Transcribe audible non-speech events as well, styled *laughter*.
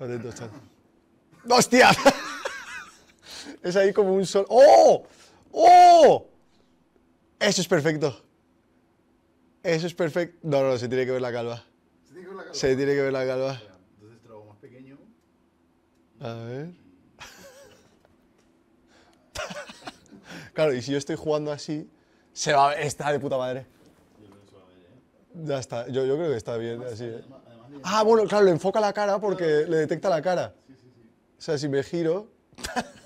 Atento, chat. ¡Hostia! *laughs* es ahí como un sol. ¡Oh! ¡Oh! Eso es perfecto. Eso es perfecto. No, no, se tiene que ver la calva. Se tiene que ver la calva. Se tiene que ver la calva. Entonces trago más pequeño. A ver. *laughs* claro, y si yo estoy jugando así, se va. a ver. Está de puta madre. ¿eh? Ya está. Yo, yo creo que está bien así. ¿eh? Ah, bueno, claro, le enfoca la cara porque le detecta la cara. O sea, si me giro. *laughs*